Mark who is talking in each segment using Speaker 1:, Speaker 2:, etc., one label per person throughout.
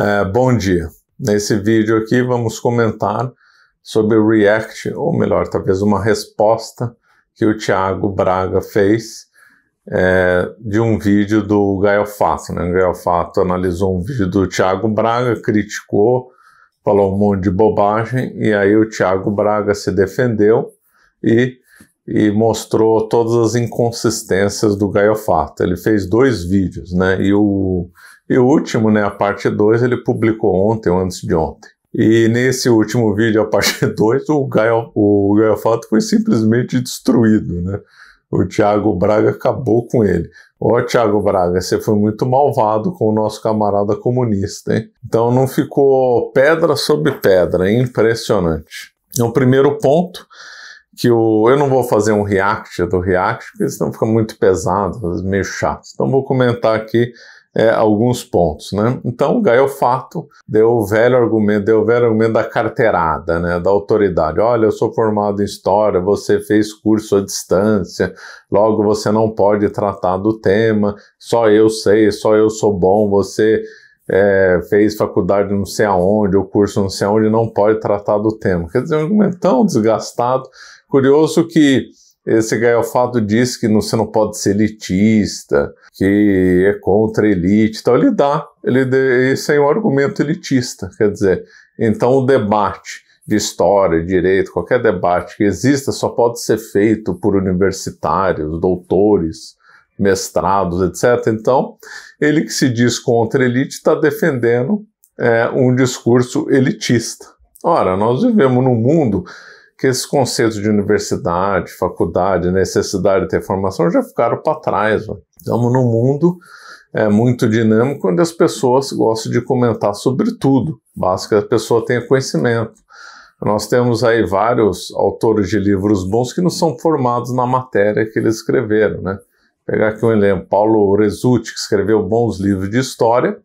Speaker 1: É, bom dia! Nesse vídeo aqui vamos comentar sobre o React, ou melhor, talvez uma resposta que o Thiago Braga fez é, de um vídeo do Gael Fato. Né? O Gael Fato analisou um vídeo do Thiago Braga, criticou, falou um monte de bobagem, e aí o Thiago Braga se defendeu e, e mostrou todas as inconsistências do Gael Fato. Ele fez dois vídeos, né? E o e o último, né, a parte 2, ele publicou ontem ou antes de ontem. E nesse último vídeo, a parte 2, o Gaio, o Fato foi simplesmente destruído, né? O Thiago Braga acabou com ele. Ó, Thiago Braga, você foi muito malvado com o nosso camarada comunista, hein? Então não ficou pedra sobre pedra, é impressionante. É o primeiro ponto que o, eu não vou fazer um react do react, porque senão fica muito pesado, meio chato. Então vou comentar aqui é, alguns pontos, né? Então, Gael Fato deu o velho argumento, deu o velho argumento da carteirada, né, da autoridade. Olha, eu sou formado em história, você fez curso à distância, logo você não pode tratar do tema, só eu sei, só eu sou bom, você é, fez faculdade não sei aonde, o curso não sei aonde, não pode tratar do tema. Quer dizer, um argumento tão desgastado. Curioso que esse Galfado diz que você não pode ser elitista, que é contra a elite Então Ele dá, ele, esse é um argumento elitista, quer dizer. Então o debate de história, direito, qualquer debate que exista só pode ser feito por universitários, doutores, mestrados, etc. Então, ele que se diz contra a elite está defendendo é, um discurso elitista. Ora, nós vivemos num mundo que esses conceitos de universidade, faculdade, necessidade de ter formação já ficaram para trás. Estamos num mundo é, muito dinâmico onde as pessoas gostam de comentar sobre tudo, basta que a pessoa tenha conhecimento. Nós temos aí vários autores de livros bons que não são formados na matéria que eles escreveram, né? Vou pegar aqui um exemplo, Paulo Resutti, que escreveu bons livros de história,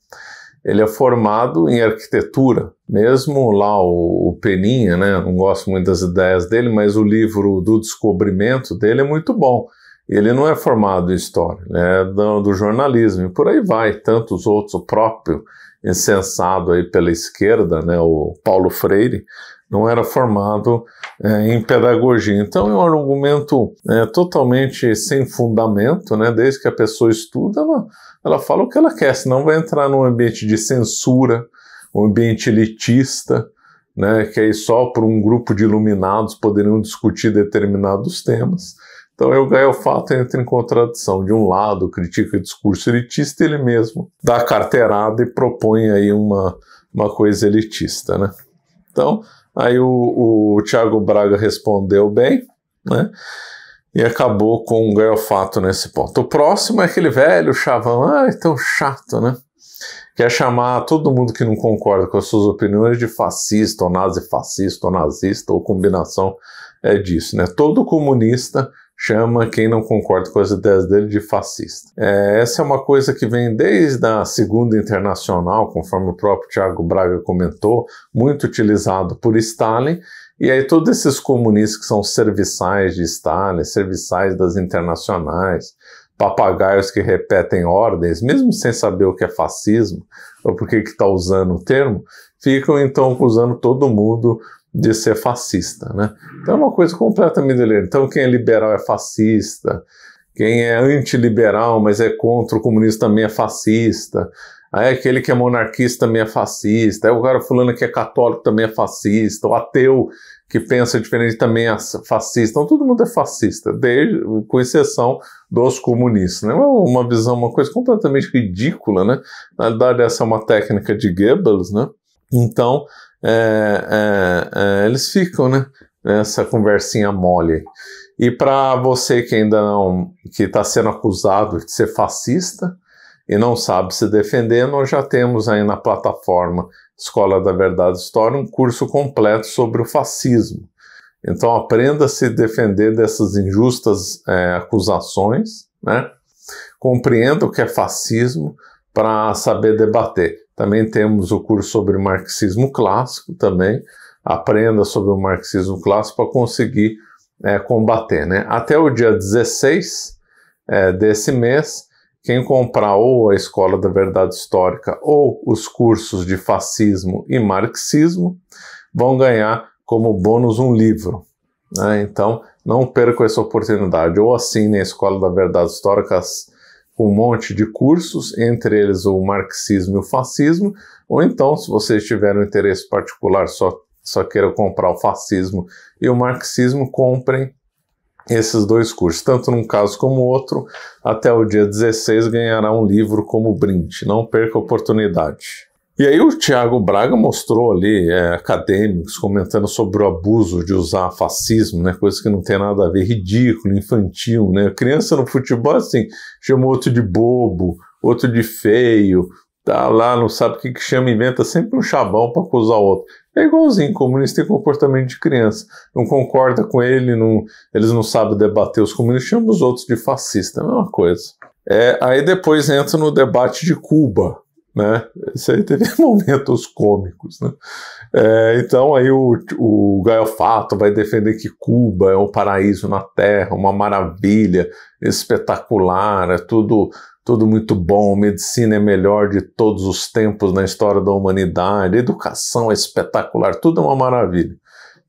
Speaker 1: ele é formado em arquitetura. Mesmo lá o, o, Peninha, né, não gosto muito das ideias dele, mas o livro do descobrimento dele é muito bom. Ele não é formado em história, é do, do jornalismo, e por aí vai. Tantos outros, o próprio incensado aí pela esquerda, né, o Paulo Freire, não era formado é, em pedagogia. Então é um argumento é, totalmente sem fundamento, né? desde que a pessoa estuda, ela, ela fala o que ela quer, senão vai entrar num ambiente de censura, um ambiente elitista, né? que aí só por um grupo de iluminados poderiam discutir determinados temas. Então eu ganho o fato entra em contradição. De um lado, critica o discurso elitista, ele mesmo dá carteirada e propõe aí uma, uma coisa elitista, né? Então, Aí o, o Thiago Braga respondeu bem, né? E acabou com um gaiofato nesse ponto. O próximo é aquele velho chavão, ah, é tão chato, né? Quer chamar todo mundo que não concorda com as suas opiniões de fascista, ou nazi-fascista, ou nazista, ou combinação é disso, né? Todo comunista chama quem não concorda com as ideias dele de fascista. É, essa é uma coisa que vem desde a Segunda Internacional, conforme o próprio Tiago Braga comentou, muito utilizado por Stalin, e aí todos esses comunistas que são serviçais de Stalin, serviçais das internacionais, papagaios que repetem ordens, mesmo sem saber o que é fascismo ou por que está usando o termo, ficam então acusando todo mundo de ser fascista, né? Então é uma coisa completamente delirante. Então quem é liberal é fascista, quem é antiliberal, mas é contra o comunismo também é fascista. Aí aquele que é monarquista também é fascista. Aí o cara fulano que é católico também é fascista. O ateu que pensa diferente também é fascista. Então todo mundo é fascista, desde, com exceção dos comunistas. Né? É uma visão, uma coisa completamente ridícula, né? Na verdade essa é uma técnica de Goebbels, né? Então, é, é, é, eles ficam, né? Nessa conversinha mole. E para você que ainda não, que está sendo acusado de ser fascista e não sabe se defender, nós já temos aí na plataforma Escola da Verdade História um curso completo sobre o fascismo. Então aprenda a se defender dessas injustas é, acusações, né? compreenda o que é fascismo para saber debater. Também temos o curso sobre marxismo clássico também. Aprenda sobre o marxismo clássico para conseguir é, combater. Né? Até o dia 16 é, desse mês, quem comprar ou a Escola da Verdade Histórica ou os cursos de fascismo e marxismo vão ganhar como bônus um livro. Né? Então, não percam essa oportunidade. Ou assinem a Escola da Verdade Histórica, um monte de cursos, entre eles o marxismo e o fascismo, ou então, se vocês tiverem um interesse particular, só, só queiram comprar o fascismo e o marxismo, comprem esses dois cursos, tanto num caso como outro, até o dia 16 ganhará um livro como brinde. Não perca a oportunidade. E aí o Tiago Braga mostrou ali é, acadêmicos comentando sobre o abuso de usar fascismo, né, coisa que não tem nada a ver, ridículo, infantil, né? Criança no futebol assim chama outro de bobo, outro de feio, tá lá, não sabe o que, que chama, inventa sempre um chabão para acusar o outro. É igualzinho, comunista tem comportamento de criança. Não concorda com ele, não, eles não sabem debater os comunistas, chamam os outros de fascista, é a mesma coisa. É, aí depois entra no debate de Cuba, né? Isso aí teve momentos cômicos. Né? É, então aí o, o Fato vai defender que Cuba é um paraíso na Terra, uma maravilha espetacular, é tudo, tudo muito bom, medicina é melhor de todos os tempos na história da humanidade, educação é espetacular, tudo é uma maravilha.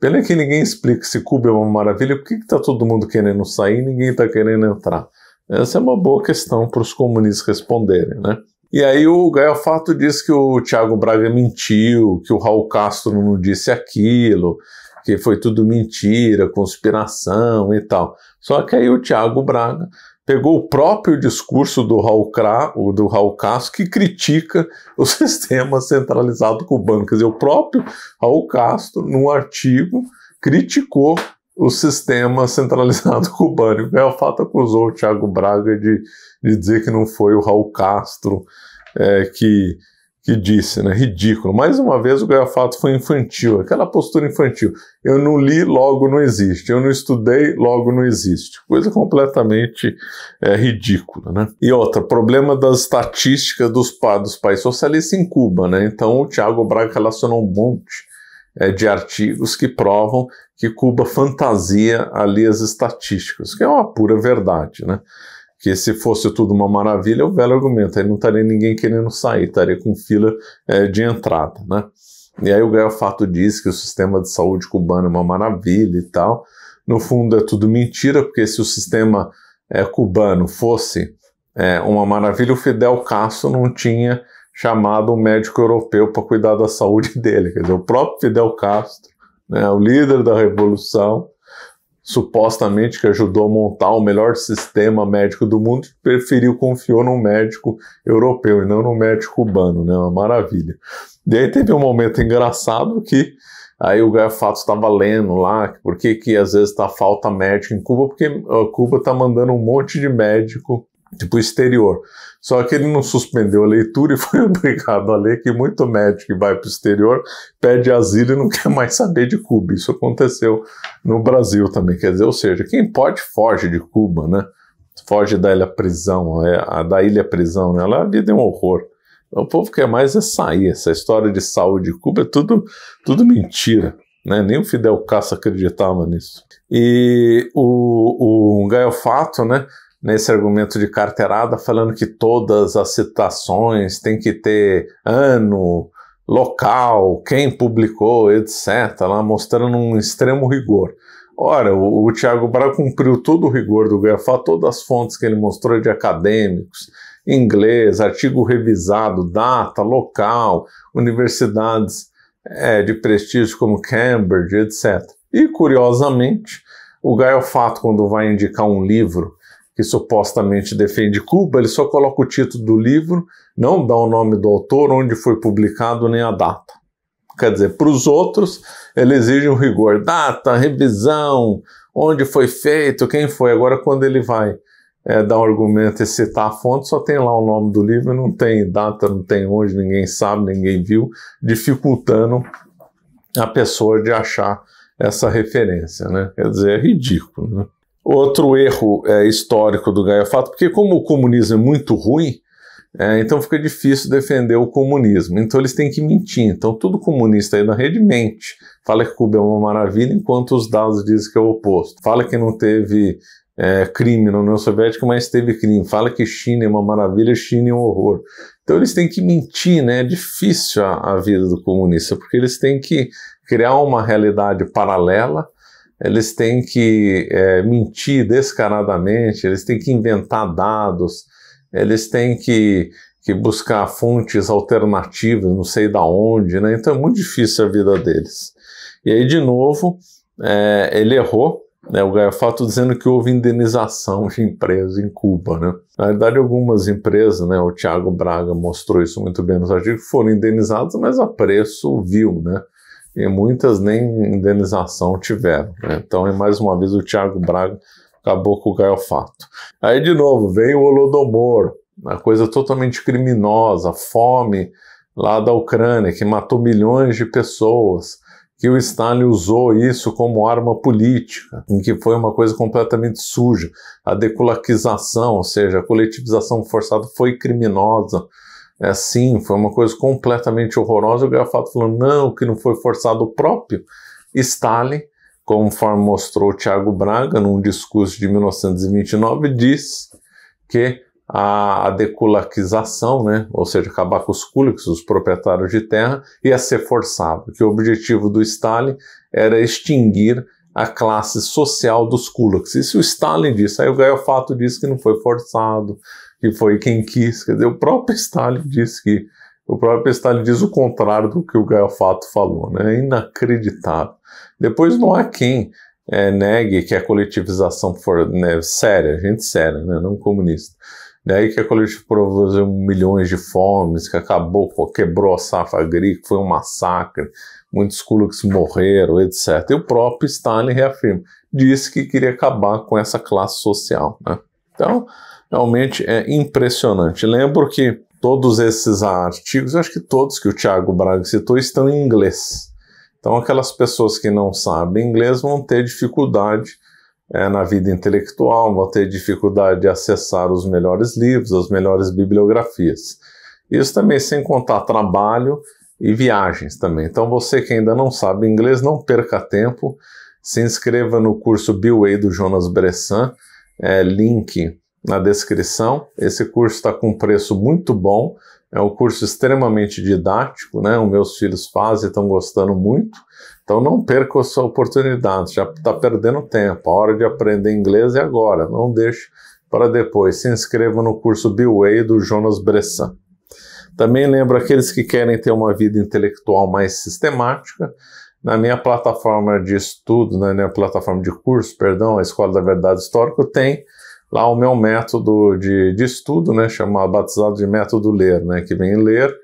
Speaker 1: Pelo que ninguém explica se Cuba é uma maravilha, por que está todo mundo querendo sair e ninguém está querendo entrar? Essa é uma boa questão para os comunistas responderem, né? E aí o Gael Fato diz que o Thiago Braga mentiu, que o Raul Castro não disse aquilo, que foi tudo mentira, conspiração e tal. Só que aí o Thiago Braga pegou o próprio discurso do Raul, Cra, do Raul Castro, que critica o sistema centralizado com bancos. E o próprio Raul Castro, num artigo, criticou o sistema centralizado cubano. O Fato acusou o Thiago Braga de de dizer que não foi o Raul Castro é, que, que disse, né? Ridículo. Mais uma vez o Gafato foi infantil, aquela postura infantil. Eu não li, logo não existe. Eu não estudei, logo não existe. Coisa completamente é, ridícula, né? E outra, problema das estatísticas dos, dos países socialistas em Cuba, né? Então o Tiago Braga relacionou um monte é, de artigos que provam que Cuba fantasia ali as estatísticas, que é uma pura verdade, né? que se fosse tudo uma maravilha, é o velho argumento, aí não estaria ninguém querendo sair, estaria com fila é, de entrada, né? E aí o Gael Fato diz que o sistema de saúde cubano é uma maravilha e tal. No fundo é tudo mentira, porque se o sistema é, cubano fosse é, uma maravilha, o Fidel Castro não tinha chamado um médico europeu para cuidar da saúde dele. Quer dizer, o próprio Fidel Castro, né, o líder da revolução, supostamente que ajudou a montar o melhor sistema médico do mundo, preferiu, confiou num médico europeu e não num médico cubano, né? Uma maravilha. E aí teve um momento engraçado que aí o Gafato estava lendo lá, porque que às vezes tá falta médico em Cuba, porque ah, Cuba tá mandando um monte de médico tipo exterior. Só que ele não suspendeu a leitura e foi obrigado a ler que muito médico que vai para o exterior pede asilo e não quer mais saber de Cuba. Isso aconteceu no Brasil também. Quer dizer, ou seja, quem pode foge de Cuba, né? Foge da ilha prisão, é, a, da ilha prisão, né? Lá a vida é um horror. O povo quer mais é sair. Essa história de saúde de Cuba é tudo, tudo mentira. Né? Nem o Fidel Castro acreditava nisso. E o, o Gael Fato, né? nesse argumento de carteirada, falando que todas as citações têm que ter ano, local, quem publicou, etc., lá mostrando um extremo rigor. Ora, o, o Tiago Braga cumpriu todo o rigor do GAFA, todas as fontes que ele mostrou de acadêmicos, inglês, artigo revisado, data, local, universidades é, de prestígio como Cambridge, etc. E, curiosamente, o Gaio Fato, quando vai indicar um livro que supostamente defende Cuba, ele só coloca o título do livro, não dá o nome do autor, onde foi publicado, nem a data. Quer dizer, para os outros, ele exige um rigor, data, revisão, onde foi feito, quem foi. Agora, quando ele vai é, dar um argumento e citar a fonte, só tem lá o nome do livro, não tem data, não tem onde, ninguém sabe, ninguém viu, dificultando a pessoa de achar essa referência, né? Quer dizer, é ridículo, né? Outro erro é, histórico do Gaiofato, porque como o comunismo é muito ruim, é, então fica difícil defender o comunismo. Então eles têm que mentir. Então todo comunista aí na rede mente. Fala que Cuba é uma maravilha, enquanto os dados dizem que é o oposto. Fala que não teve é, crime na União Soviética, mas teve crime. Fala que China é uma maravilha, China é um horror. Então eles têm que mentir, né? É difícil a, a vida do comunista, porque eles têm que criar uma realidade paralela eles têm que é, mentir descaradamente, eles têm que inventar dados, eles têm que, que buscar fontes alternativas, não sei da onde, né? Então é muito difícil a vida deles. E aí, de novo, é, ele errou, né, o Gaiofato dizendo que houve indenização de empresas em Cuba. Né? Na verdade, algumas empresas, né, o Tiago Braga mostrou isso muito bem nos artigos, foram indenizadas, mas a preço viu, Né? e muitas nem indenização tiveram. Né? Então é mais uma vez o Thiago Braga acabou com o gaiofato. Aí de novo veio o Holodomor, uma coisa totalmente criminosa, fome lá da Ucrânia, que matou milhões de pessoas, que o Stalin usou isso como arma política, em que foi uma coisa completamente suja. A decolaquização, ou seja, a coletivização forçada foi criminosa é assim, foi uma coisa completamente horrorosa. O Gafato falou: não, que não foi forçado o próprio Stalin, conforme mostrou Tiago Braga num discurso de 1929, diz que a, a deculaquização, né, ou seja, acabar com os kulaks, os proprietários de terra, ia ser forçado, que o objetivo do Stalin era extinguir a classe social dos kulaks. Isso o Stalin disse. Aí o Fato disse que não foi forçado que foi quem quis. Quer dizer, o próprio Stalin disse que. O próprio Stalin diz o contrário do que o Fato falou, né? É inacreditável. Depois não há quem é, negue que a coletivização for né, séria, gente séria, né, não comunista. Daí que a coletivização provocou milhões de fomes, que acabou, quebrou a safra agrícola, foi um massacre, muitos kulaks morreram, etc. E o próprio Stalin reafirma, disse que queria acabar com essa classe social. Né? Então, realmente é impressionante. Lembro que todos esses artigos, eu acho que todos que o Tiago Braga citou, estão em inglês. Então, aquelas pessoas que não sabem inglês vão ter dificuldade é, na vida intelectual, vão ter dificuldade de acessar os melhores livros, as melhores bibliografias. Isso também sem contar trabalho e viagens também. Então, você que ainda não sabe inglês, não perca tempo, se inscreva no curso Biway do Jonas Bressan é, link na descrição. Esse curso está com preço muito bom, é um curso extremamente didático, né? Os meus filhos fazem e estão gostando muito. Então não perca a sua oportunidade, já está perdendo tempo. A hora de aprender inglês é agora, não deixe para depois. Se inscreva no curso B-Way do Jonas Bressan. Também lembro aqueles que querem ter uma vida intelectual mais sistemática, na minha plataforma de estudo, na minha plataforma de curso, perdão, a Escola da Verdade Histórica, tem lá o meu método de, de estudo, né, chamado, batizado de método ler, né, que vem ler,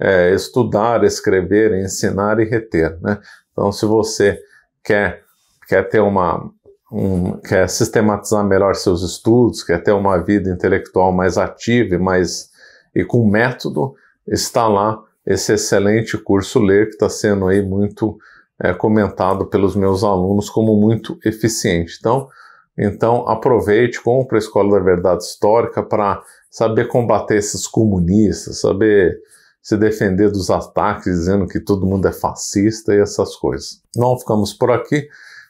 Speaker 1: é, estudar, escrever, ensinar e reter. Né? Então, se você quer, quer ter uma, um, quer sistematizar melhor seus estudos, quer ter uma vida intelectual mais ativa e, mais, e com método, está lá esse excelente curso Ler, que está sendo aí muito é comentado pelos meus alunos como muito eficiente. Então, então aproveite, compre a Escola da Verdade Histórica para saber combater esses comunistas, saber se defender dos ataques dizendo que todo mundo é fascista e essas coisas. Não ficamos por aqui.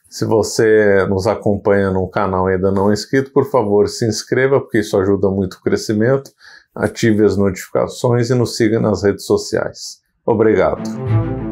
Speaker 1: Se você nos acompanha no canal e ainda não é inscrito, por favor, se inscreva, porque isso ajuda muito o crescimento. Ative as notificações e nos siga nas redes sociais. Obrigado.